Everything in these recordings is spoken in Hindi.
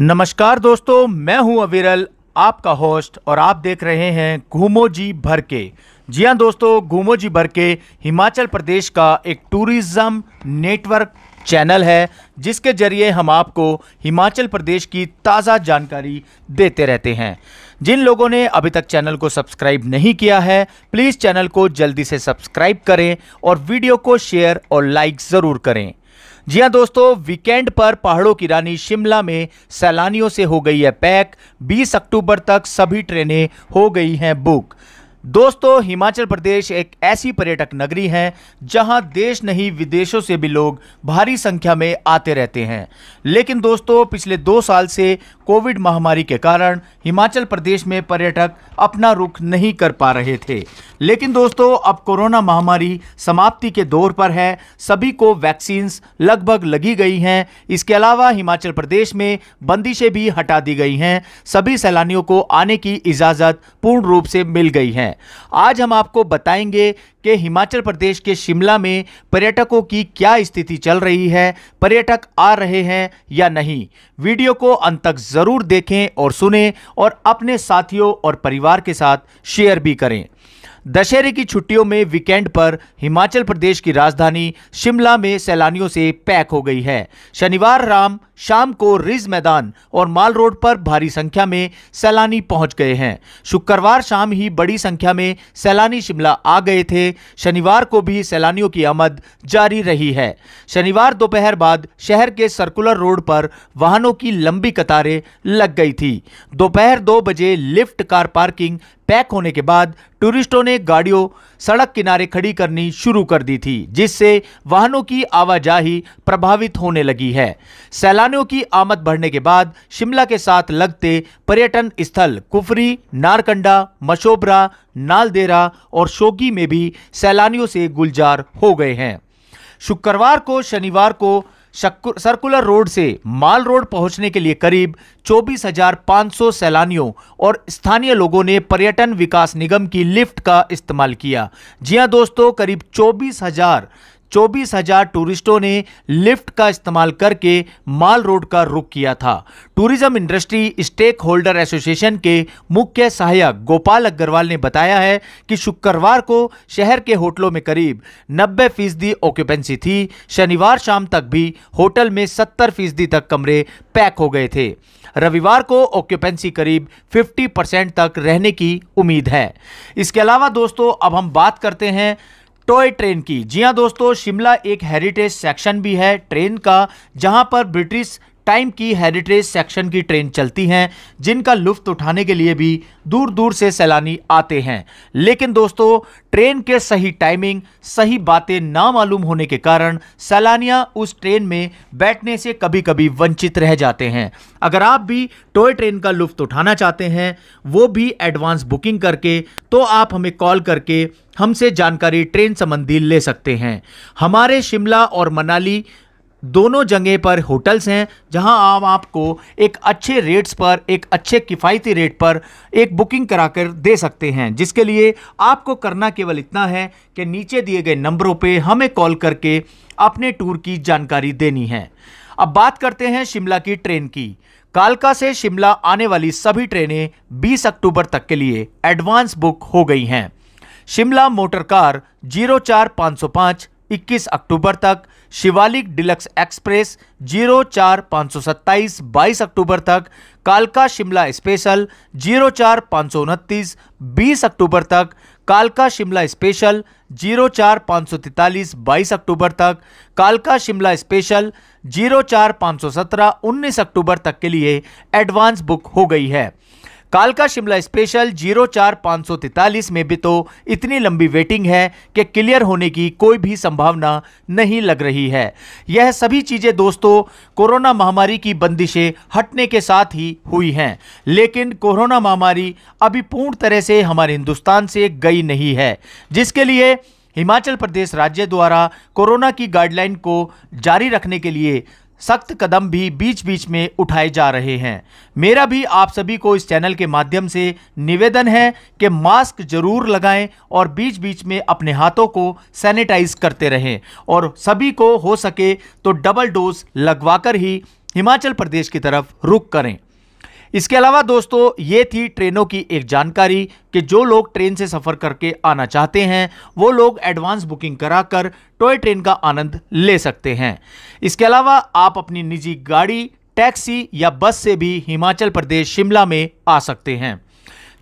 नमस्कार दोस्तों मैं हूं अविरल आपका होस्ट और आप देख रहे हैं घूमो जी भर के जी हाँ दोस्तों घूमो जी भर के हिमाचल प्रदेश का एक टूरिज़्म नेटवर्क चैनल है जिसके जरिए हम आपको हिमाचल प्रदेश की ताज़ा जानकारी देते रहते हैं जिन लोगों ने अभी तक चैनल को सब्सक्राइब नहीं किया है प्लीज़ चैनल को जल्दी से सब्सक्राइब करें और वीडियो को शेयर और लाइक ज़रूर करें जी हाँ दोस्तों वीकेंड पर पहाड़ों की रानी शिमला में सैलानियों से हो गई है पैक 20 अक्टूबर तक सभी ट्रेनें हो गई हैं बुक दोस्तों हिमाचल प्रदेश एक ऐसी पर्यटक नगरी है जहां देश नहीं विदेशों से भी लोग भारी संख्या में आते रहते हैं लेकिन दोस्तों पिछले दो साल से कोविड महामारी के कारण हिमाचल प्रदेश में पर्यटक अपना रुख नहीं कर पा रहे थे लेकिन दोस्तों अब कोरोना महामारी समाप्ति के दौर पर है सभी को वैक्सीन्स लगभग लगी गई हैं इसके अलावा हिमाचल प्रदेश में बंदिशें भी हटा दी गई हैं सभी सैलानियों को आने की इजाज़त पूर्ण रूप से मिल गई हैं आज हम आपको बताएंगे कि हिमाचल प्रदेश के शिमला में पर्यटकों की क्या स्थिति चल रही है पर्यटक आ रहे हैं या नहीं वीडियो को अंत तक ज़रूर देखें और सुने और अपने साथियों और परिवार के साथ शेयर भी करें दशहरे की छुट्टियों में वीकेंड पर हिमाचल प्रदेश की राजधानी शिमला में सैलानियों से पैक हो गई है शनिवार राम शाम को रिज मैदान और माल रोड पर भारी संख्या में सैलानी पहुंच गए हैं शुक्रवार शाम ही बड़ी संख्या में सैलानी शिमला आ गए थे शनिवार को भी सैलानियों की आमद जारी रही है शनिवार दोपहर बाद शहर के सर्कुलर रोड पर वाहनों की लंबी कतारें लग गई थी दोपहर दो बजे लिफ्ट कार पार्किंग पैक होने के बाद टूरिस्टों ने गाड़ियों सड़क किनारे खड़ी करनी शुरू कर दी थी जिससे वाहनों की आवाजाही प्रभावित होने लगी है सैलानी सैलानियों की आमद बढ़ने के बाद शिमला के साथ लगते पर्यटन स्थल कुफरी नारकंडा मशोबरा नालदेरा और शोगी में भी सैलानियों से गुलजार हो गए हैं शुक्रवार को शनिवार को सर्कुलर रोड से माल रोड पहुंचने के लिए करीब 24,500 सैलानियों और स्थानीय लोगों ने पर्यटन विकास निगम की लिफ्ट का इस्तेमाल किया जी हां दोस्तों करीब 24,000 चौबीस हजार टूरिस्टों ने लिफ्ट का इस्तेमाल करके माल रोड का रुख किया था tourism industry stakeholder association के मुख्य सहायक गोपाल अग्रवाल ने बताया है कि शुक्रवार को शहर के होटलों में करीब 90 फीसदी ऑक्यूपेंसी थी शनिवार शाम तक भी होटल में 70 फीसदी तक कमरे पैक हो गए थे रविवार को ऑक्यूपेंसी करीब 50 परसेंट तक रहने की उम्मीद है इसके अलावा दोस्तों अब हम बात करते हैं टॉय ट्रेन की जी हाँ दोस्तों शिमला एक हेरिटेज सेक्शन भी है ट्रेन का जहां पर ब्रिटिश टाइम की हेरिटेज सेक्शन की ट्रेन चलती हैं जिनका लुफ्त उठाने के लिए भी दूर दूर से सैलानी आते हैं लेकिन दोस्तों ट्रेन के सही टाइमिंग सही बातें ना मालूम होने के कारण सैलानियाँ उस ट्रेन में बैठने से कभी कभी वंचित रह जाते हैं अगर आप भी टॉय ट्रेन का लुफ्त उठाना चाहते हैं वो भी एडवांस बुकिंग करके तो आप हमें कॉल करके हमसे जानकारी ट्रेन संबंधी ले सकते हैं हमारे शिमला और मनाली दोनों जगह पर होटल्स हैं जहां आप आपको एक अच्छे रेट्स पर एक अच्छे किफ़ायती रेट पर एक बुकिंग कराकर दे सकते हैं जिसके लिए आपको करना केवल इतना है कि नीचे दिए गए नंबरों पे हमें कॉल करके अपने टूर की जानकारी देनी है अब बात करते हैं शिमला की ट्रेन की कालका से शिमला आने वाली सभी ट्रेनें बीस अक्टूबर तक के लिए एडवांस बुक हो गई हैं शिमला मोटर कार जीरो चार पाँच सौ पाँच इक्कीस अक्टूबर तक शिवालिक डिलक्स एक्सप्रेस जीरो चार पाँच सौ सत्ताईस बाईस अक्टूबर तक कालका शिमला स्पेशल जीरो चार पाँच सौ उनतीस बीस अक्टूबर तक कालका शिमला स्पेशल जीरो चार पाँच सौ तैतालीस बाईस अक्टूबर तक कालका शिमला स्पेशल जीरो चार पाँच सौ सत्रह उन्नीस अक्टूबर तक के लिए एडवांस बुक हो गई है कालका शिमला स्पेशल जीरो चार पाँच सौ तैतालीस में भी तो इतनी लंबी वेटिंग है कि क्लियर होने की कोई भी संभावना नहीं लग रही है यह सभी चीज़ें दोस्तों कोरोना महामारी की बंदिशें हटने के साथ ही हुई हैं लेकिन कोरोना महामारी अभी पूर्ण तरह से हमारे हिंदुस्तान से गई नहीं है जिसके लिए हिमाचल प्रदेश राज्य द्वारा कोरोना की गाइडलाइन को जारी रखने के लिए सख्त कदम भी बीच बीच में उठाए जा रहे हैं मेरा भी आप सभी को इस चैनल के माध्यम से निवेदन है कि मास्क जरूर लगाएं और बीच बीच में अपने हाथों को सैनिटाइज करते रहें और सभी को हो सके तो डबल डोज लगवाकर ही हिमाचल प्रदेश की तरफ रुख करें इसके अलावा दोस्तों ये थी ट्रेनों की एक जानकारी कि जो लोग ट्रेन से सफ़र करके आना चाहते हैं वो लोग एडवांस बुकिंग कराकर टॉय ट्रेन का आनंद ले सकते हैं इसके अलावा आप अपनी निजी गाड़ी टैक्सी या बस से भी हिमाचल प्रदेश शिमला में आ सकते हैं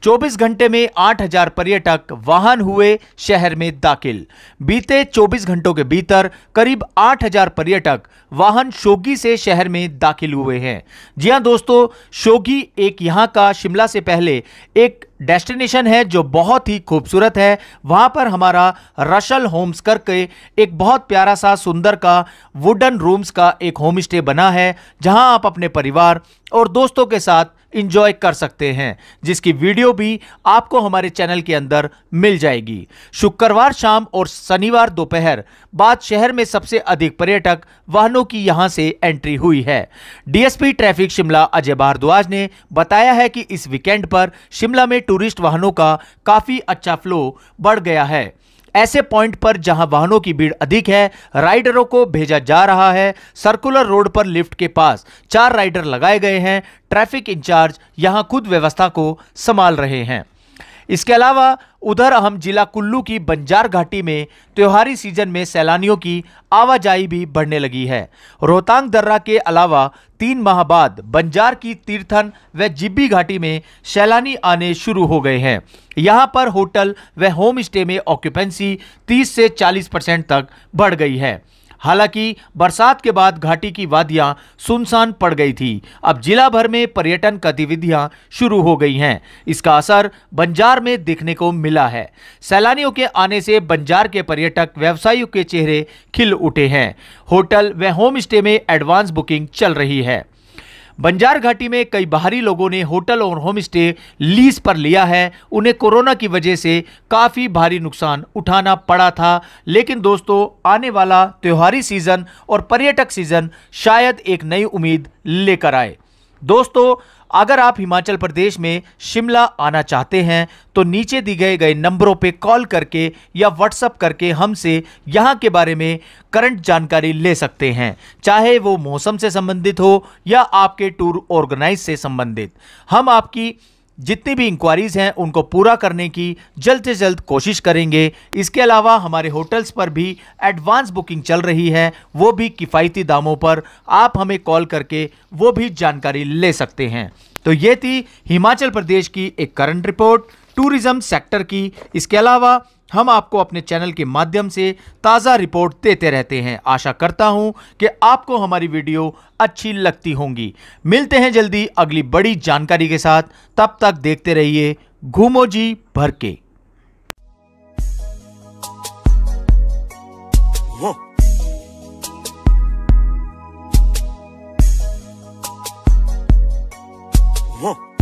24 घंटे में 8000 पर्यटक वाहन हुए शहर में दाखिल बीते 24 घंटों के भीतर करीब 8000 पर्यटक वाहन शोगी से शहर में दाखिल हुए हैं जी हां दोस्तों शोगी एक यहां का शिमला से पहले एक डेस्टिनेशन है जो बहुत ही खूबसूरत है वहाँ पर हमारा रशल होम्स करके एक बहुत प्यारा सा सुंदर का वुडन रूम्स का एक होम स्टे बना है जहाँ आप अपने परिवार और दोस्तों के साथ इंजॉय कर सकते हैं जिसकी वीडियो भी आपको हमारे चैनल के अंदर मिल जाएगी शुक्रवार शाम और शनिवार दोपहर बाद शहर में सबसे अधिक पर्यटक वाहनों की यहां से एंट्री हुई है डीएसपी ट्रैफिक शिमला अजय भारद्वाज ने बताया है कि इस वीकेंड पर शिमला में टूरिस्ट वाहनों का काफ़ी अच्छा फ्लो बढ़ गया है ऐसे पॉइंट पर जहां वाहनों की भीड़ अधिक है राइडरों को भेजा जा रहा है सर्कुलर रोड पर लिफ्ट के पास चार राइडर लगाए गए हैं ट्रैफिक इंचार्ज यहां खुद व्यवस्था को संभाल रहे हैं इसके अलावा उधर हम जिला कुल्लू की बंजार घाटी में त्योहारी सीजन में सैलानियों की आवाजाही भी बढ़ने लगी है रोहतांग दर्रा के अलावा तीन माह बाद बंजार की तीर्थन व जिब्बी घाटी में सैलानी आने शुरू हो गए हैं यहाँ पर होटल व होम स्टे में ऑक्यूपेंसी 30 से 40 परसेंट तक बढ़ गई है हालांकि बरसात के बाद घाटी की वादियां सुनसान पड़ गई थी अब जिला भर में पर्यटन गतिविधियां शुरू हो गई हैं इसका असर बंजार में देखने को मिला है सैलानियों के आने से बंजार के पर्यटक व्यवसायियों के चेहरे खिल उठे हैं होटल व होम स्टे में एडवांस बुकिंग चल रही है बंजार घाटी में कई बाहरी लोगों ने होटल और होम स्टे लीज पर लिया है उन्हें कोरोना की वजह से काफ़ी भारी नुकसान उठाना पड़ा था लेकिन दोस्तों आने वाला त्योहारी सीज़न और पर्यटक सीज़न शायद एक नई उम्मीद लेकर आए दोस्तों अगर आप हिमाचल प्रदेश में शिमला आना चाहते हैं तो नीचे दिए गए गए नंबरों पर कॉल करके या व्हाट्सअप करके हमसे यहाँ के बारे में करंट जानकारी ले सकते हैं चाहे वो मौसम से संबंधित हो या आपके टूर ऑर्गेनाइज से संबंधित हम आपकी जितनी भी इंक्वायरीज़ हैं उनको पूरा करने की जल्द से जल्द कोशिश करेंगे इसके अलावा हमारे होटल्स पर भी एडवांस बुकिंग चल रही है वो भी किफ़ायती दामों पर आप हमें कॉल करके वो भी जानकारी ले सकते हैं तो ये थी हिमाचल प्रदेश की एक करंट रिपोर्ट टूरिज़्म सेक्टर की इसके अलावा हम आपको अपने चैनल के माध्यम से ताज़ा रिपोर्ट देते रहते हैं आशा करता हूं कि आपको हमारी वीडियो अच्छी लगती होंगी मिलते हैं जल्दी अगली बड़ी जानकारी के साथ तब तक देखते रहिए घूमो जी भर के Whoa.